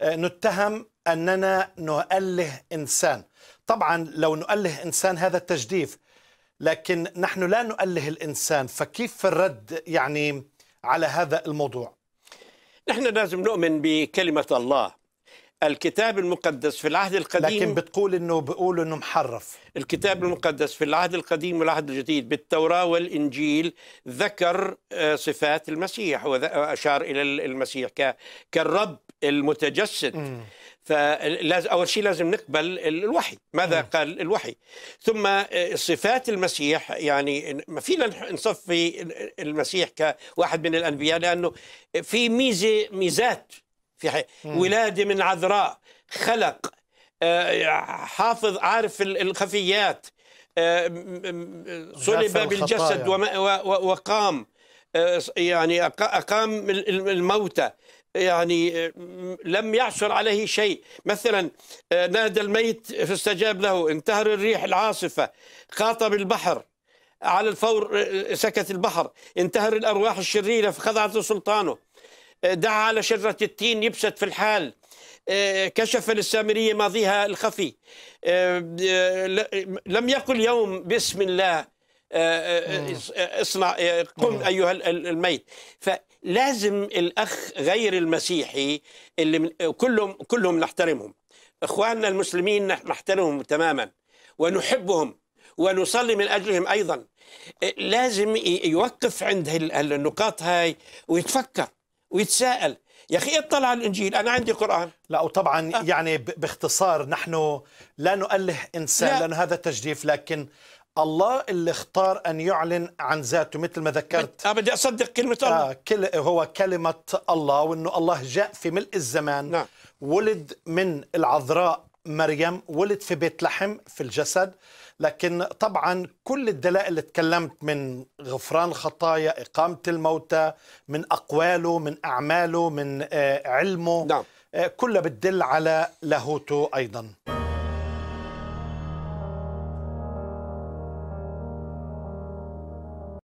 آه، نتهم أننا نؤله إنسان طبعا لو نؤله إنسان هذا تجديف لكن نحن لا نؤله الإنسان فكيف الرد يعني على هذا الموضوع نحن لازم نؤمن بكلمة الله الكتاب المقدس في العهد القديم لكن بتقول انه بيقولوا انه محرف الكتاب المقدس في العهد القديم والعهد الجديد بالتوراة والإنجيل ذكر آه، صفات المسيح وأشار إلى المسيح كالرب المتجسد م. فلازم اول شيء لازم نقبل الوحي ماذا م. قال الوحي ثم آه، صفات المسيح يعني ما فينا نصفي المسيح كواحد من الانبياء لانه في ميزه ميزات في حي... ولاده من عذراء خلق آه، حافظ عارف الخفيات آه، صلب بالجسد وقام يعني اقام الموتى يعني لم يعثر عليه شيء مثلا آه، نادى الميت فاستجاب له انتهر الريح العاصفة خاطب البحر على الفور آه، سكت البحر انتهر الأرواح الشريرة فخضعت لسلطانه آه، دعا على شجرة التين يبست في الحال كشف للسامرية ماضيها الخفي لم يقل يوم بسم الله اصنع آه، آه، آه، قم ايها الميت فلازم الاخ غير المسيحي اللي من كلهم كلهم نحترمهم اخواننا المسلمين نحترمهم تماما ونحبهم ونصلي من اجلهم ايضا لازم يوقف عند النقاط هاي ويتفكر ويتساءل يا اخي اطلع على الانجيل انا عندي قران لا وطبعا يعني باختصار نحن لا نؤله انسان لا. لانه هذا تجديف لكن الله اللي اختار أن يعلن عن ذاته مثل ما ذكرت بدي أصدق كلمة آه، الله آه كل هو كلمة الله وأنه الله جاء في ملء الزمان نعم. ولد من العذراء مريم ولد في بيت لحم في الجسد لكن طبعا كل الدلائل اللي تكلمت من غفران خطايا إقامة الموتى من أقواله من أعماله من آه، علمه نعم. آه، كلها بتدل على لاهوته أيضا